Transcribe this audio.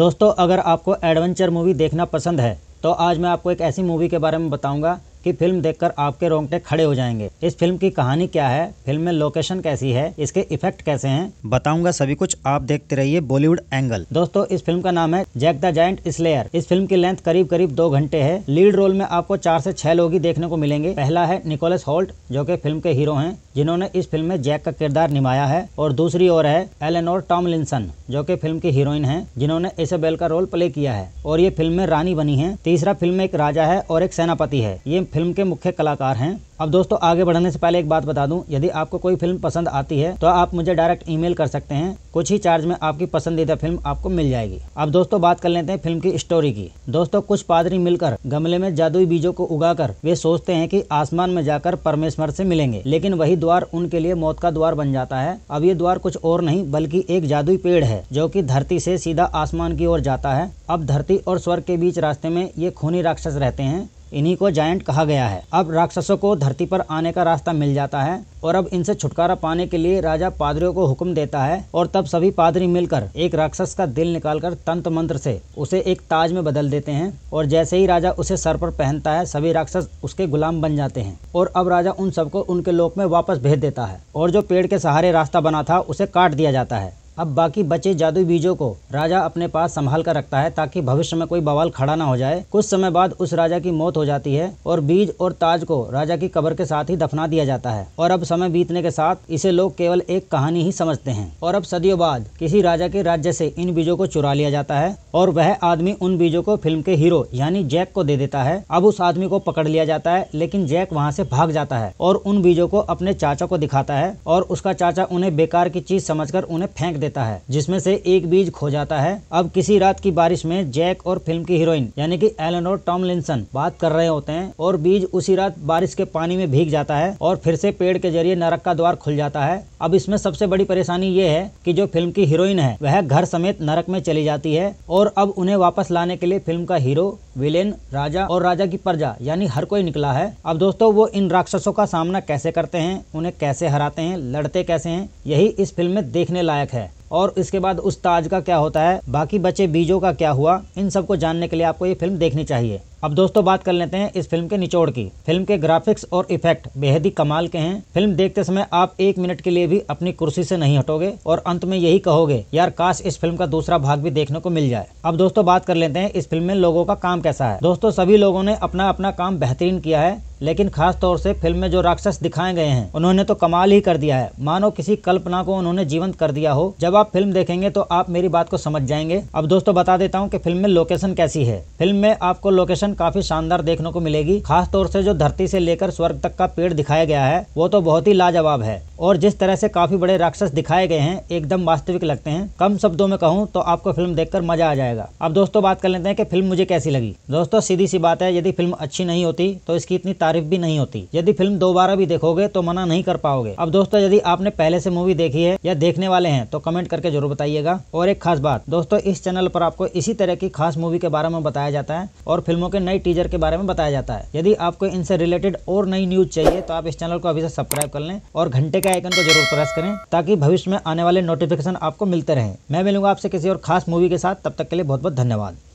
दोस्तों अगर आपको एडवेंचर मूवी देखना पसंद है तो आज मैं आपको एक ऐसी मूवी के बारे में बताऊंगा कि फिल्म देखकर आपके रोंगटे खड़े हो जाएंगे इस फिल्म की कहानी क्या है फिल्म में लोकेशन कैसी है इसके इफेक्ट कैसे हैं बताऊंगा सभी कुछ आप देखते रहिए बॉलीवुड एंगल दोस्तों इस फिल्म का नाम है जैक द जायंट स्लेयर इस फिल्म की लेंथ करीब करीब दो घंटे है लीड रोल में आपको चार ऐसी छह लोग ही देखने को मिलेंगे पहला है निकोलस होल्ट जो की फिल्म के हीरो है जिन्होंने इस फिल्म में जैक का किरदार निभाया है और दूसरी ओर है एलेनोर लिंसन जो की फिल्म की हीरोइन है जिन्होंने इसेबेल का रोल प्ले किया है और ये फिल्म में रानी बनी है तीसरा फिल्म में एक राजा है और एक सेनापति है ये फिल्म के मुख्य कलाकार हैं अब दोस्तों आगे बढ़ने से पहले एक बात बता दूं यदि आपको कोई फिल्म पसंद आती है तो आप मुझे डायरेक्ट ईमेल कर सकते हैं कुछ ही चार्ज में आपकी पसंदीदा फिल्म आपको मिल जाएगी अब दोस्तों बात कर लेते हैं फिल्म की स्टोरी की दोस्तों कुछ पादरी मिलकर गमले में जादुई बीजों को उगाकर वे सोचते हैं कि आसमान में जाकर परमेश्वर से मिलेंगे लेकिन वही द्वार उनके लिए मौत का द्वार बन जाता है अब ये द्वार कुछ और नहीं बल्कि एक जादुई पेड़ है जो की धरती से सीधा आसमान की ओर जाता है अब धरती और स्वर्ग के बीच रास्ते में ये खूनी राक्षस रहते हैं इन्हीं को जायंट कहा गया है अब राक्षसों को धरती पर आने का रास्ता मिल जाता है और अब इनसे छुटकारा पाने के लिए राजा पादरियों को हुक्म देता है और तब सभी पादरी मिलकर एक राक्षस का दिल निकालकर तंत्र मंत्र से उसे एक ताज में बदल देते हैं और जैसे ही राजा उसे सर पर पहनता है सभी राक्षस उसके गुलाम बन जाते हैं और अब राजा उन सबको उनके लोक में वापस भेज देता है और जो पेड़ के सहारे रास्ता बना था उसे काट दिया जाता है अब बाकी बचे जादू बीजों को राजा अपने पास संभाल कर रखता है ताकि भविष्य में कोई बवाल खड़ा ना हो जाए कुछ समय बाद उस राजा की मौत हो जाती है और बीज और ताज को राजा की कब्र के साथ ही दफना दिया जाता है और अब समय बीतने के साथ इसे लोग केवल एक कहानी ही समझते हैं और अब सदियों बाद किसी राजा के राज्य से इन बीजों को चुरा लिया जाता है और वह आदमी उन बीजों को फिल्म के हीरो यानी जैक को दे देता है अब उस आदमी को पकड़ लिया जाता है लेकिन जैक वहाँ से भाग जाता है और उन बीजों को अपने चाचा को दिखाता है और उसका चाचा उन्हें बेकार की चीज समझ उन्हें फेंक देता है जिसमें से एक बीज खो जाता है अब किसी रात की बारिश में जैक और फिल्म की हीरोइन यानी कि एलन और टॉम लिंसन बात कर रहे होते हैं और बीज उसी रात बारिश के पानी में भीग जाता है और फिर से पेड़ के जरिए नरक का द्वार खुल जाता है अब इसमें सबसे बड़ी परेशानी ये है कि जो फिल्म की हीरोइन है वह घर समेत नरक में चली जाती है और अब उन्हें वापस लाने के लिए फिल्म का हीरो विलेन राजा और राजा की प्रजा यानी हर कोई निकला है अब दोस्तों वो इन राक्षसों का सामना कैसे करते हैं उन्हें कैसे हराते हैं लड़ते कैसे हैं यही इस फिल्म में देखने लायक है और इसके बाद उस ताज का क्या होता है बाकी बचे बीजों का क्या हुआ इन सबको जानने के लिए आपको ये फिल्म देखनी चाहिए अब दोस्तों बात कर लेते हैं इस फिल्म के निचोड़ की फिल्म के ग्राफिक्स और इफेक्ट बेहद ही कमाल के हैं फिल्म देखते समय आप एक मिनट के लिए भी अपनी कुर्सी से नहीं हटोगे और अंत में यही कहोगे यार काश इस फिल्म का दूसरा भाग भी देखने को मिल जाए अब दोस्तों बात कर लेते हैं इस फिल्म में लोगों का काम कैसा है दोस्तों सभी लोगों ने अपना अपना काम बेहतरीन किया है लेकिन खास तौर से फिल्म में जो राक्षस दिखाए गए हैं उन्होंने तो कमाल ही कर दिया है मानो किसी कल्पना को उन्होंने जीवंत कर दिया हो जब आप फिल्म देखेंगे तो आप मेरी बात को समझ जाएंगे अब दोस्तों बता देता हूँ की फिल्म में लोकेशन कैसी है फिल्म में आपको लोकेशन लोकेशन काफी शानदार देखने को मिलेगी खास तौर से जो धरती से लेकर स्वर्ग तक का पेड़ दिखाया गया है वो तो बहुत ही लाजवाब है और जिस तरह से काफी बड़े राक्षस दिखाए गए हैं एकदम वास्तविक लगते हैं कम शब्दों में कहूँ तो आपको फिल्म देखकर मजा आ जाएगा अब दोस्तों बात कर लेते हैं की फिल्म मुझे कैसी लगी दोस्तों सीधी सी बात है यदि फिल्म अच्छी नहीं होती तो इसकी इतनी तारीफ भी नहीं होती यदि फिल्म दोबारा भी देखोगे तो मना नहीं कर पाओगे अब दोस्तों यदि आपने पहले से मूवी देखी है या देखने वाले हैं तो कमेंट करके जरूर बताइएगा और एक खास बात दोस्तों इस चैनल पर आपको इसी तरह की खास मूवी के बारे में बताया जाता है और फिल्मों के नई टीजर के बारे में बताया जाता है यदि आपको इनसे रिलेटेड और नई न्यूज चाहिए तो आप इस चैनल को अभी से सब्सक्राइब कर लें और घंटे के आइकन को जरूर प्रेस करें ताकि भविष्य में आने वाले नोटिफिकेशन आपको मिलते रहे मैं मिलूंगा आपसे किसी और खास मूवी के साथ तब तक के लिए बहुत बहुत धन्यवाद